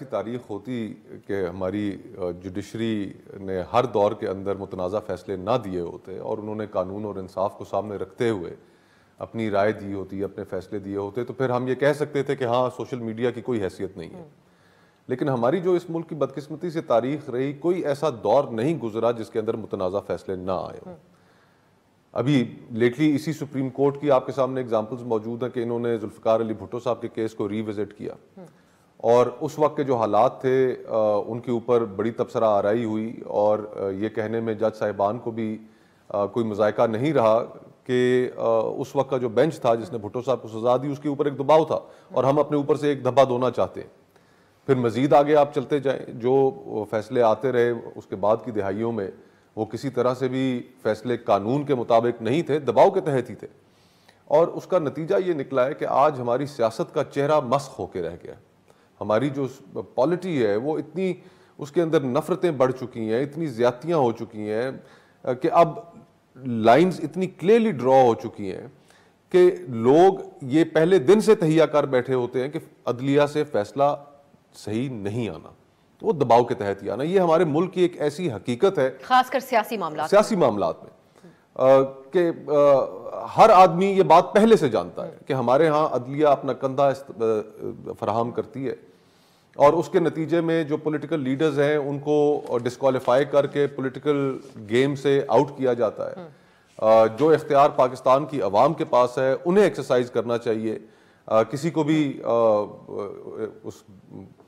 की तारीख होती कि हमारी जुडिशरी ने हर दौर के अंदर मुतनाज़ फैसले ना दिए होते और उन्होंने कानून और इंसाफ को सामने रखते हुए अपनी राय दी होती अपने फैसले दिए होते तो फिर हम ये कह सकते थे कि हाँ सोशल मीडिया की कोई हैसियत नहीं है हम्म। लेकिन हमारी जो इस मुल्क की बदकिस्मती से तारीख रही कोई ऐसा दौर नहीं गुजरा जिसके अंदर मुतनाज़ फैसले ना आए हम्म। अभी लेटली इसी सुप्रीम कोर्ट की आपके सामने एग्जाम्पल्स मौजूद हैं कि इन्होंने जुल्फ़ार अली भुट्टो साहब के केस को रिविज़िट किया हम्म। और उस वक्त के जो हालात थे उनके ऊपर बड़ी तबसरा आरई हुई और ये कहने में जज साहिबान को भी कोई मजायका नहीं रहा कि उस वक्त का जो बेंच था जिसने भुट्टो साहब को सजा दी उसके ऊपर एक दबाव था और हम अपने ऊपर से एक धब्बा धोना चाहते हैं फिर मज़ीद आगे आप चलते जाए जो फैसले आते रहे उसके बाद की दिहाइयों में वो किसी तरह से भी फैसले कानून के मुताबिक नहीं थे दबाव के तहत ही थे और उसका नतीजा ये निकला है कि आज हमारी सियासत का चेहरा मस्क होकर रह गया है हमारी जो पॉलिटी है वो इतनी उसके अंदर नफ़रतें बढ़ चुकी हैं इतनी ज़्यादतियाँ हो चुकी हैं कि अब लाइंस इतनी क्लियरली ड्रॉ हो चुकी हैं कि लोग ये पहले दिन से तहिया कर बैठे होते हैं कि अदलिया से फैसला सही नहीं आना तो वो दबाव के तहत ही आना ये हमारे मुल्क की एक ऐसी हकीकत है खासकर सियासी मामला सियासी मामला में कि हर आदमी ये बात पहले से जानता है कि हमारे यहाँ अदलिया अपना कंधा फराहम करती है और उसके नतीजे में जो पॉलिटिकल लीडर्स हैं उनको डिस्कालीफाई करके पॉलिटिकल गेम से आउट किया जाता है जो इख्तियार पाकिस्तान की आवाम के पास है उन्हें एक्सरसाइज करना चाहिए किसी को भी उस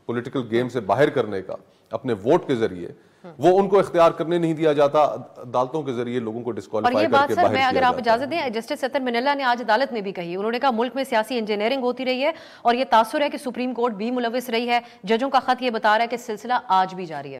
पॉलिटिकल गेम से बाहर करने का अपने वोट के ज़रिए वो उनको इख्तियार करने नहीं दिया जाता अदालतों के जरिए लोगों को डिस्कालीफाई ये बात सर मैं अगर आप इजाजत दें जस्टिस सतर मिनला ने आज अदालत में भी कही उन्होंने कहा मुल्क में सियासी इंजीनियरिंग होती रही है और ये तासुर है कि सुप्रीम कोर्ट भी मुलविस रही है जजों का खत ये बता रहा है कि सिलसिला आज भी जारी है